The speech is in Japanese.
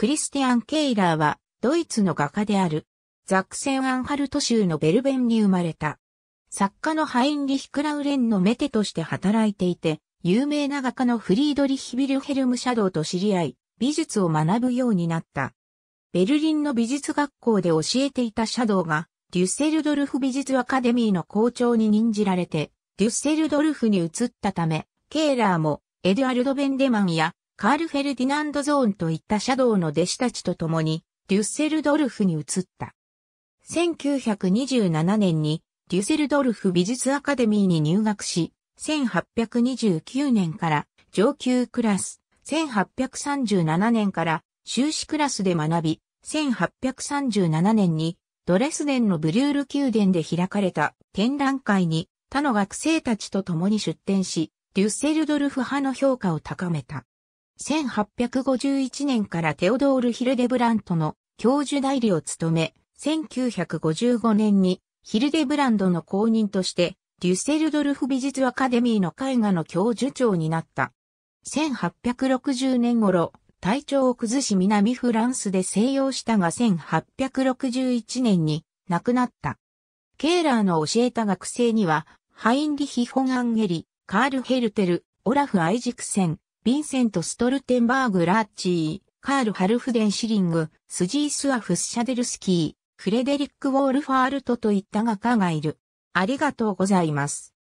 クリスティアン・ケイラーは、ドイツの画家である、ザクセン・アンハルト州のベルベンに生まれた。作家のハインリヒ・クラウレンのメテとして働いていて、有名な画家のフリードリヒ・ビルヘルム・シャドウと知り合い、美術を学ぶようになった。ベルリンの美術学校で教えていたシャドウが、デュッセルドルフ美術アカデミーの校長に任じられて、デュッセルドルフに移ったため、ケーラーも、エドアルド・ベンデマンや、カール・フェルディナンド・ゾーンといったシャドウの弟子たちと共に、デュッセルドルフに移った。1927年に、デュッセルドルフ美術アカデミーに入学し、1829年から上級クラス、1837年から修士クラスで学び、1837年にドレスデンのブリュール宮殿で開かれた展覧会に他の学生たちと共に出展し、デュッセルドルフ派の評価を高めた。1851年からテオドール・ヒルデブラントの教授代理を務め、1955年にヒルデブランドの公認として、デュッセルドルフ美術アカデミーの絵画の教授長になった。1860年頃、体調を崩し南フランスで静養したが1861年に亡くなった。ケーラーの教えた学生には、ハインリヒ・ホガンゲリ、カール・ヘルテル、オラフ・アイジクセン、ヴィンセント・ストルテンバーグ・ラッチー、カール・ハルフデン・シリング、スジー・スアフ・スシャデルスキー、フレデリック・ウォールファールトといった画家がいる。ありがとうございます。